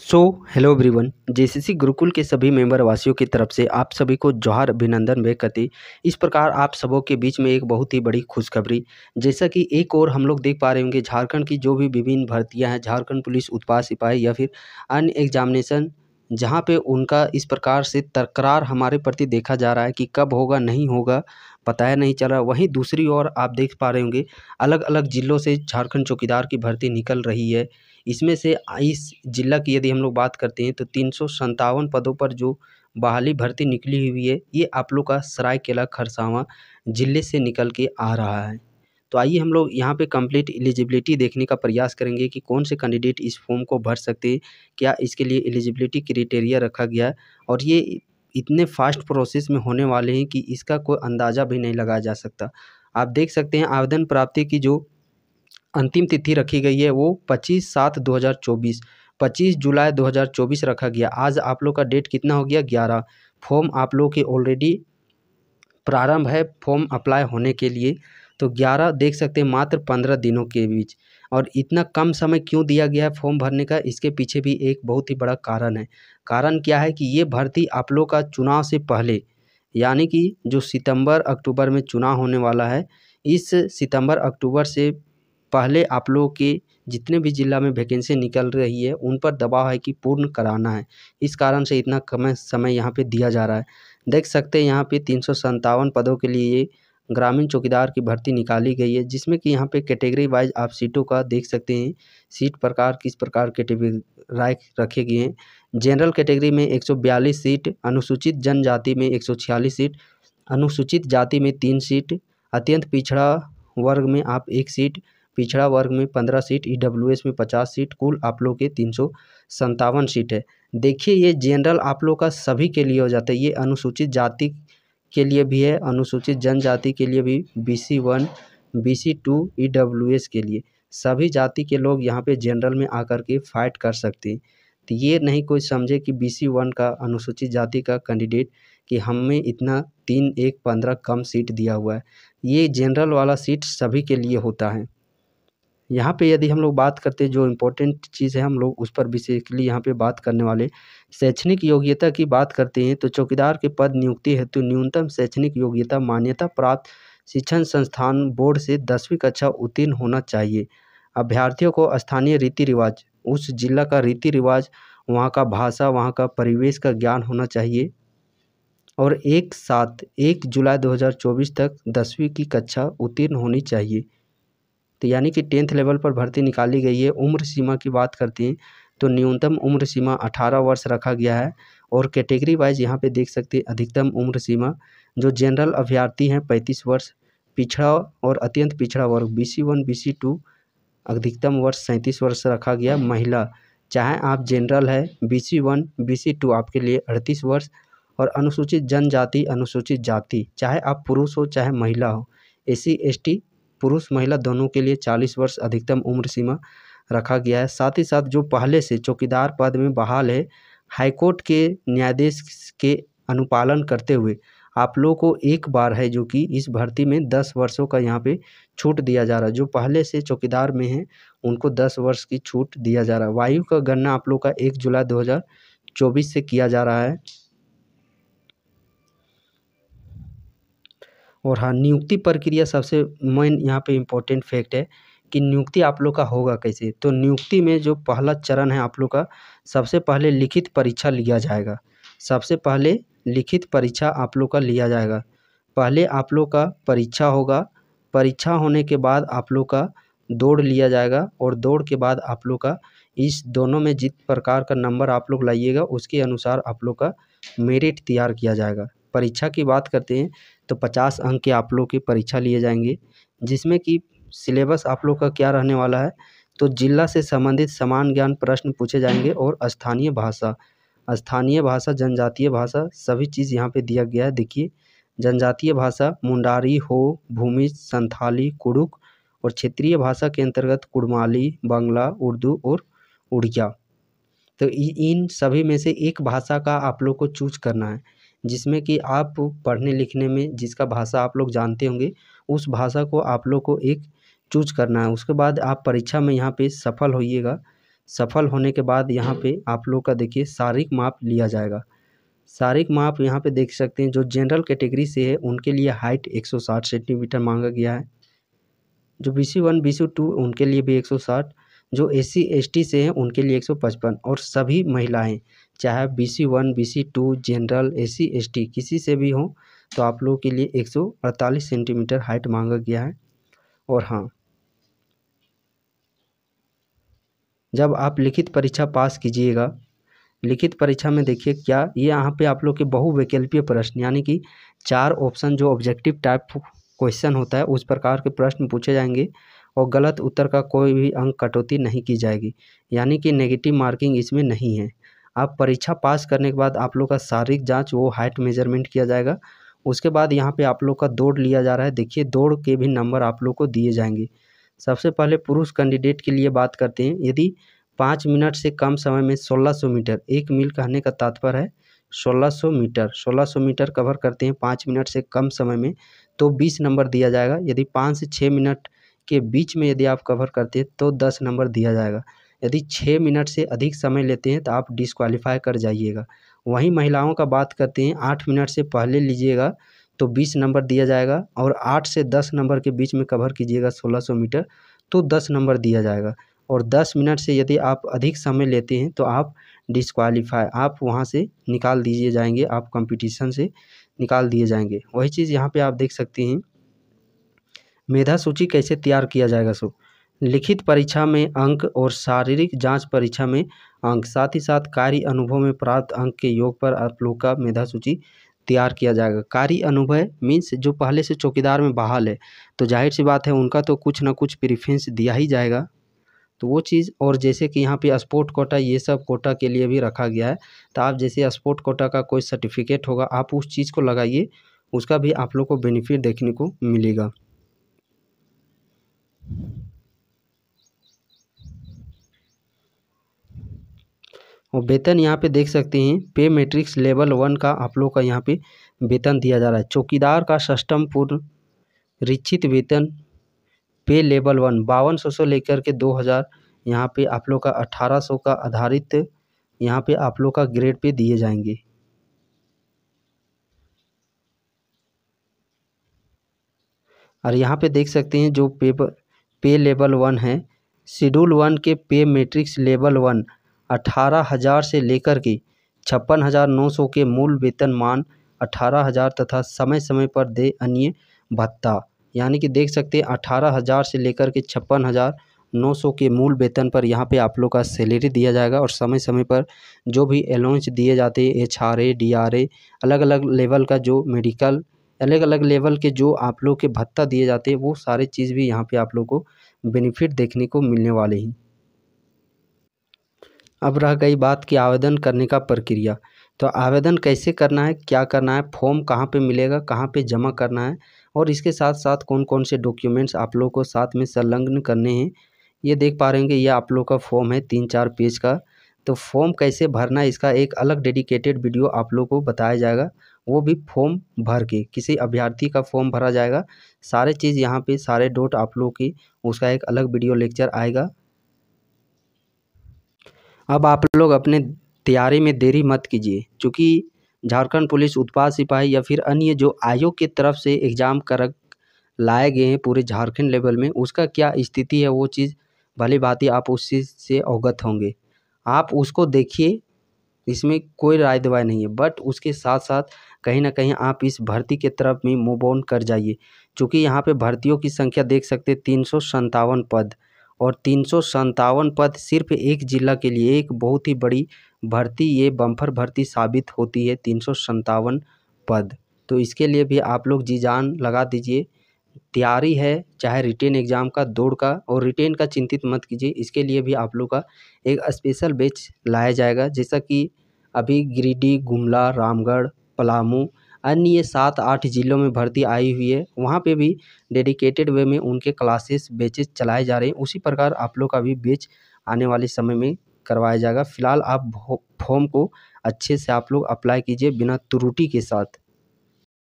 सो hello everyone JCC Gurukul के सभी member वासियों की तरफ से आप सभी को जोहार अभिनंदन बेकती इस प्रकार आप सबों के बीच में एक बहुत ही बड़ी खुशखबरी जैसा कि एक और हम लोग देख पा रहे होंगे झारखंड की जो भी विभिन्न भर्तियां हैं झारखंड पुलिस उत्पाद सिपाही या फिर अन्य एग्जामिनेशन जहाँ पर उनका इस प्रकार से तकरार हमारे प्रति देखा जा रहा है कि कब होगा नहीं होगा बताया नहीं चल रहा वहीं दूसरी ओर आप देख पा रहे होंगे अलग अलग ज़िलों से झारखंड चौकीदार की भर्ती निकल रही है इसमें से इस ज़िला की यदि हम लोग बात करते हैं तो तीन सौ सत्तावन पदों पर जो बहाली भर्ती निकली हुई है ये आप लोग का सरायकेला खरसावां ज़िले से निकल के आ रहा है तो आइए हम लोग यहाँ पे कंप्लीट एलिजिबिलिटी देखने का प्रयास करेंगे कि कौन से कैंडिडेट इस फॉर्म को भर सकते क्या इसके लिए एलिजिबिलिटी क्रिटेरिया रखा गया है और ये इतने फास्ट प्रोसेस में होने वाले हैं कि इसका कोई अंदाज़ा भी नहीं लगाया जा सकता आप देख सकते हैं आवेदन प्राप्ति की जो अंतिम तिथि रखी गई है वो पच्चीस सात दो हज़ार चौबीस पच्चीस जुलाई दो हज़ार चौबीस रखा गया आज आप लोग का डेट कितना हो गया ग्यारह फॉर्म आप लोग के ऑलरेडी प्रारंभ है फॉर्म अप्लाई होने के लिए तो ग्यारह देख सकते हैं मात्र पंद्रह दिनों के बीच और इतना कम समय क्यों दिया गया है फॉर्म भरने का इसके पीछे भी एक बहुत ही बड़ा कारण है कारण क्या है कि ये भर्ती आप लोग का चुनाव से पहले यानी कि जो सितंबर अक्टूबर में चुनाव होने वाला है इस सितंबर अक्टूबर से पहले आप लोग के जितने भी ज़िला में वैकेंसी निकल रही है उन पर दबाव है कि पूर्ण कराना है इस कारण से इतना कम समय यहाँ पे दिया जा रहा है देख सकते हैं यहाँ पे तीन पदों के लिए ग्रामीण चौकीदार की भर्ती निकाली गई है जिसमें कि यहाँ पे कैटेगरी वाइज आप सीटों का देख सकते हैं सीट प्रकार किस प्रकार कैटेगरी राय रखे गए हैं जनरल कैटेगरी में 142 सीट अनुसूचित जनजाति में 146 सीट अनुसूचित जाति में तीन सीट अत्यंत पिछड़ा वर्ग में आप एक सीट पिछड़ा वर्ग में पंद्रह सीट ई e में पचास सीट कुल आप लोग के तीन सौ संतावन सीट है देखिए ये जनरल आप लोग का सभी के लिए हो जाता है ये अनुसूचित जाति के लिए भी है अनुसूचित जनजाति के लिए भी B C one B C two E W S के लिए सभी जाति के लोग यहाँ पे जनरल में आकर के फाइट कर सकते हैं तो ये नहीं कोई समझे कि बी सी वन का अनुसूचित जाति का कैंडिडेट कि हमें इतना तीन एक पंद्रह कम सीट दिया हुआ है ये जनरल वाला सीट सभी के लिए होता है यहाँ पे यदि हम लोग बात करते जो इम्पोर्टेंट चीज़ है हम लोग उस पर बेसिकली यहाँ पे बात करने वाले शैक्षणिक योग्यता की बात करते हैं तो चौकीदार के पद नियुक्ति हेतु न्यूनतम शैक्षणिक योग्यता मान्यता प्राप्त शिक्षण संस्थान बोर्ड से दसवीं कक्षा उत्तीर्ण होना चाहिए अभ्यर्थियों को स्थानीय रीति रिवाज उस जिला का रीति रिवाज वहाँ का भाषा वहाँ का परिवेश का ज्ञान होना चाहिए और एक साथ एक जुलाई 2024 तक दसवीं की कक्षा उत्तीर्ण होनी चाहिए तो यानी कि टेंथ लेवल पर भर्ती निकाली गई है उम्र सीमा की बात करते हैं तो न्यूनतम उम्र सीमा अठारह वर्ष रखा गया है और कैटेगरी वाइज यहाँ पर देख सकते हैं अधिकतम उम्र सीमा जो जनरल अभ्यर्थी हैं पैंतीस वर्ष पिछड़ा और अत्यंत पिछड़ा वर्ग B C one B C two अधिकतम वर्ष सैंतीस वर्ष रखा गया महिला चाहे आप जनरल है B C one B C two आपके लिए अड़तीस वर्ष और अनुसूचित जनजाति अनुसूचित जाति चाहे आप पुरुष हो चाहे महिला हो ए सी एस टी पुरुष महिला दोनों के लिए चालीस वर्ष अधिकतम उम्र सीमा रखा गया है साथ ही साथ जो पहले से चौकीदार पद में बहाल है हाईकोर्ट के न्यायाधीश के अनुपालन करते हुए आप लोगों को एक बार है जो कि इस भर्ती में दस वर्षों का यहाँ पे छूट दिया जा रहा है जो पहले से चौकीदार में है उनको दस वर्ष की छूट दिया जा रहा है वायु का गणना आप लोग का एक जुलाई 2024 से किया जा रहा है और हाँ नियुक्ति प्रक्रिया सबसे मेन यहाँ पे इम्पोर्टेंट फैक्ट है कि नियुक्ति आप लोग का होगा कैसे तो नियुक्ति में जो पहला चरण है आप लोग का सबसे पहले लिखित परीक्षा लिया जाएगा सबसे पहले लिखित परीक्षा आप लोग का लिया जाएगा पहले आप लोग का परीक्षा होगा परीक्षा होने के बाद आप लोग का दौड़ लिया जाएगा और दौड़ के बाद आप लोग का इस दोनों में जिस प्रकार का नंबर आप लोग लाइएगा उसके अनुसार आप लोग का मेरिट तैयार किया जाएगा परीक्षा की बात करते हैं तो पचास अंक के आप लोग की परीक्षा लिए जाएंगे जिसमें कि सिलेबस आप लोग का क्या रहने वाला है तो जिला से संबंधित समान ज्ञान प्रश्न पूछे जाएंगे और स्थानीय भाषा स्थानीय भाषा जनजातीय भाषा सभी चीज़ यहाँ पे दिया गया है देखिए जनजातीय भाषा मुंडारी हो भूमि संथाली कुड़ुक और क्षेत्रीय भाषा के अंतर्गत कुड़माली बांग्ला उर्दू और उड़िया तो इन सभी में से एक भाषा का आप लोग को चूज करना है जिसमें कि आप पढ़ने लिखने में जिसका भाषा आप लोग जानते होंगे उस भाषा को आप लोग को एक चूज करना है उसके बाद आप परीक्षा में यहाँ पे सफल होइएगा सफल होने के बाद यहाँ पे आप लोग का देखिए शारीरिक माप लिया जाएगा शारीरिक माप यहाँ पे देख सकते हैं जो जनरल कैटेगरी से है उनके लिए हाइट 160 सेंटीमीटर मांगा गया है जो B C one B C two उनके लिए भी 160 जो एस सी एस टी से हैं उनके लिए एक सौ पचपन और सभी महिलाएं चाहे B C one B C two general S C S T किसी से भी हों तो आप लोगों के लिए एक सौ अड़तालीस सेंटीमीटर हाइट मांगा गया है और हाँ जब आप लिखित परीक्षा पास कीजिएगा लिखित परीक्षा में देखिए क्या ये यहाँ पे आप लोग के बहुवैकल्पीय प्रश्न यानी कि चार ऑप्शन जो ऑब्जेक्टिव टाइप क्वेश्चन होता है उस प्रकार के प्रश्न पूछे जाएंगे और गलत उत्तर का कोई भी अंक कटौती नहीं की जाएगी यानी कि नेगेटिव मार्किंग इसमें नहीं है आप परीक्षा पास करने के बाद आप लोग का शारीरिक जाँच वो हाइट मेजरमेंट किया जाएगा उसके बाद यहाँ पे आप लोग का दौड़ लिया जा रहा है देखिए दौड़ के भी नंबर आप लोग को दिए जाएंगे सबसे पहले पुरुष कैंडिडेट के लिए बात करते हैं यदि पाँच मिनट से कम समय में 1600 मीटर एक मील कहने का तात्पर्य है 1600 मीटर 1600 मीटर कवर करते हैं पाँच मिनट से कम समय में तो 20 नंबर दिया जाएगा यदि पाँच से छः मिनट के बीच में यदि आप कवर करते हैं तो दस नंबर दिया जाएगा यदि छः मिनट से अधिक समय लेते हैं तो आप डिसक्वालीफाई कर जाइएगा वहीं महिलाओं का बात करते हैं आठ मिनट से पहले लीजिएगा तो बीस नंबर दिया जाएगा और आठ से दस नंबर के बीच में कवर कीजिएगा सोलह सौ मीटर तो दस नंबर दिया जाएगा और दस मिनट से यदि आप अधिक समय लेते हैं तो आप डिसक्वालीफाई आप वहाँ से निकाल दिए जाएंगे आप कंपटीशन से निकाल दिए जाएंगे वही चीज़ यहाँ पे आप देख सकते हैं मेधा सूची कैसे तैयार किया जाएगा सो लिखित परीक्षा में अंक और शारीरिक जांच परीक्षा में अंक साथ ही साथ कार्य अनुभव में प्राप्त अंक के योग पर आप लोग का मेधा सूची तैयार किया जाएगा कार्य अनुभव मीन्स जो पहले से चौकीदार में बहाल है तो जाहिर सी बात है उनका तो कुछ ना कुछ प्रिफ्रेंस दिया ही जाएगा तो वो चीज़ और जैसे कि यहाँ पे स्पोर्ट कोटा ये सब कोटा के लिए भी रखा गया है तो आप जैसे स्पोर्ट कोटा का कोई सर्टिफिकेट होगा आप उस चीज़ को लगाइए उसका भी आप लोग को बेनिफिट देखने को मिलेगा और वेतन यहाँ पे देख सकते हैं पे मैट्रिक्स लेवल वन का आप लोग का यहाँ पे वेतन दिया जा रहा है चौकीदार का सस्टम पूर्ण रिचित वेतन पे लेवल वन बावन सौ से लेकर के दो हज़ार यहाँ पे आप लोग का अट्ठारह सौ का आधारित यहाँ पे आप लोग का ग्रेड पे दिए जाएंगे और यहाँ पे देख सकते हैं जो पेपर पे लेवल वन है शेड्यूल वन के पे मैट्रिक्स लेवल वन अठारह हज़ार से लेकर के छप्पन हज़ार नौ सौ के मूल वेतन मान अठारह हज़ार तथा समय समय पर दे अन्य भत्ता यानी कि देख सकते हैं अठारह हज़ार से लेकर के छप्पन हज़ार नौ सौ के मूल वेतन पर यहाँ पे आप लोग का सैलरी दिया जाएगा और समय समय पर जो भी अलाउंस दिए जाते हैं H R A D R A अलग अलग लेवल का जो मेडिकल अलग अलग लेवल के जो आप लोग के भत्ता दिए जाते हैं वो सारे चीज़ भी यहाँ पे आप लोग को बेनिफिट देखने को मिलने वाले हैं अब रह गई बात कि आवेदन करने का प्रक्रिया तो आवेदन कैसे करना है क्या करना है फॉर्म कहाँ पे मिलेगा कहाँ पे जमा करना है और इसके साथ साथ कौन कौन से डॉक्यूमेंट्स आप लोग को साथ में संलग्न करने हैं ये देख पा रहे होंगे ये आप लोग का फॉर्म है तीन चार पेज का तो फॉर्म कैसे भरना है इसका एक अलग डेडिकेटेड वीडियो आप लोग को बताया जाएगा वो भी फॉर्म भर के किसी अभ्यर्थी का फॉर्म भरा जाएगा सारे चीज़ यहाँ पे सारे डोट आप लोग की उसका एक अलग वीडियो लेक्चर आएगा अब आप लोग अपने तैयारी में देरी मत कीजिए क्योंकि झारखंड पुलिस उत्पाद सिपाही या फिर अन्य जो आयोग की तरफ से एग्ज़ाम कर लाए गए हैं पूरे झारखंड लेवल में उसका क्या स्थिति है वो चीज़ भली भांति आप उस चीज़ से अवगत होंगे आप उसको देखिए इसमें कोई राय दवाई नहीं है बट उसके साथ साथ कहीं ना कहीं आप इस भर्ती के तरफ में मूव ऑन कर जाइए चूँकि यहाँ पे भर्तियों की संख्या देख सकते तीन सौ पद और तीन सौ पद सिर्फ एक जिला के लिए एक बहुत ही बड़ी भर्ती ये बम्फर भर्ती साबित होती है तीन सौ पद तो इसके लिए भी आप लोग जी जान लगा दीजिए तैयारी है चाहे रिटेन एग्ज़ाम का दौड़ का और रिटेन का चिंतित मत कीजिए इसके लिए भी आप लोग का एक स्पेशल बेच लाया जाएगा जैसा कि अभी गिरिडीह गुमला रामगढ़ पलामू अन्य सात आठ ज़िलों में भर्ती आई हुई है वहाँ पे भी डेडिकेटेड वे में उनके क्लासेस बेचेस चलाए जा रहे हैं उसी प्रकार आप लोग का भी बेच आने वाले समय में करवाया जाएगा फ़िलहाल आप फॉर्म को अच्छे से आप लोग अप्लाई कीजिए बिना त्रुटि के साथ